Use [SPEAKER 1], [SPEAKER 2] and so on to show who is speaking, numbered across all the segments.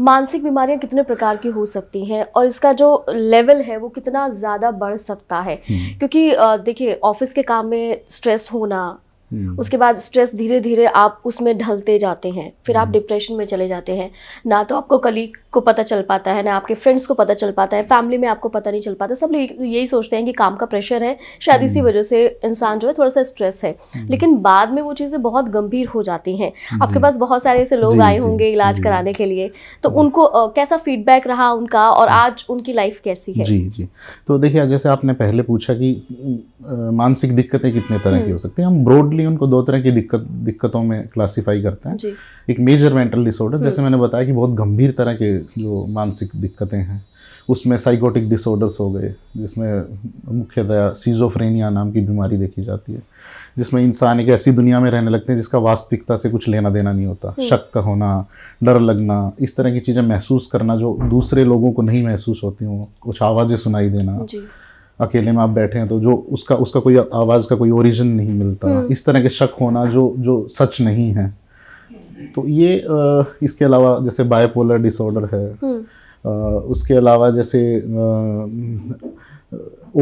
[SPEAKER 1] मानसिक बीमारियां कितने प्रकार की हो सकती हैं और इसका जो लेवल है वो कितना ज़्यादा बढ़ सकता है हम्म। क्योंकि देखिए ऑफिस के काम में स्ट्रेस होना हम्म। उसके बाद स्ट्रेस धीरे धीरे आप उसमें ढलते जाते हैं फिर आप डिप्रेशन हम्म। में चले जाते हैं ना तो आपको कलीग को पता चल पाता है ना आपके फ्रेंड्स को पता चल पाता है फैमिली में आपको पता नहीं चल पाता सब यही सोचते हैं कि काम का प्रेशर है शायद इसी हम्म। वजह से इंसान जो है थोड़ा सा स्ट्रेस है लेकिन बाद में वो चीज़ें बहुत गंभीर हो जाती हैं आपके पास बहुत सारे ऐसे लोग आए होंगे इलाज कराने के लिए तो उनको कैसा फीडबैक रहा उनका और आज उनकी लाइफ कैसी है जी
[SPEAKER 2] जी तो देखिए जैसे आपने पहले पूछा कि मानसिक दिक्कतें कितने तरह की हो सकती हैं हम ब्रोड टोटली उनको दो तरह की दिक्कत दिक्कतों में क्लासिफाई करते हैं एक मेजर मेंटल डिसऑर्डर जैसे हम्म। मैंने बताया कि बहुत गंभीर तरह के जो मानसिक दिक्कतें हैं उसमें साइकोटिक डिसऑर्डर्स हो गए जिसमें मुख्यतः सीजोफ्रेनिया नाम की बीमारी देखी जाती है जिसमें इंसान एक ऐसी दुनिया में रहने लगते हैं जिसका वास्तविकता से कुछ लेना देना नहीं होता हम्म। शक का होना डर लगना इस तरह की चीज़ें महसूस करना जो दूसरे लोगों को नहीं महसूस होती हों कुछ आवाज़ें सुनाई देना जी। अकेले में आप बैठे हैं तो जो उसका उसका कोई आवाज़ का कोई ओरिजिन नहीं मिलता हम्म। इस तरह के शक होना जो जो सच नहीं है तो ये इसके अलावा जैसे बायपोलर डिसऑर्डर है हम्म। उसके अलावा जैसे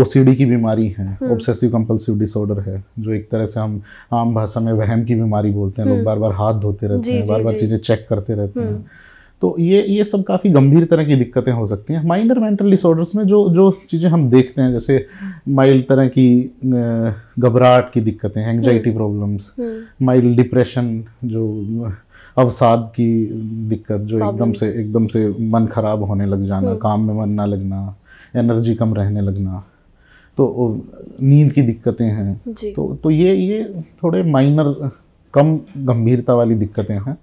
[SPEAKER 2] ओसीडी की बीमारी है ऑब्सेसिव कंपल्सिव डिसऑर्डर है जो एक तरह से हम आम भाषा में वहम की बीमारी बोलते हैं हम्म। लोग बार बार हाथ धोते रहते हैं बार बार चीज़ें चेक करते रहते हैं तो ये ये सब काफ़ी गंभीर तरह की दिक्कतें हो सकती हैं माइनर मेंटल डिसऑर्डर्स में जो जो चीज़ें हम देखते हैं जैसे माइल्ड तरह की घबराहट की दिक्कतें anxiety problems hmm. Hmm. Mild depression जो अवसाद की दिक्कत जो एकदम से एकदम से मन खराब होने लग जाना हम्म। काम में मन ना लगना एनर्जी कम रहने लगना तो नींद की दिक्कतें हैं तो तो ये ये थोड़े माइनर कम गंभीरता वाली दिक्कतें हैं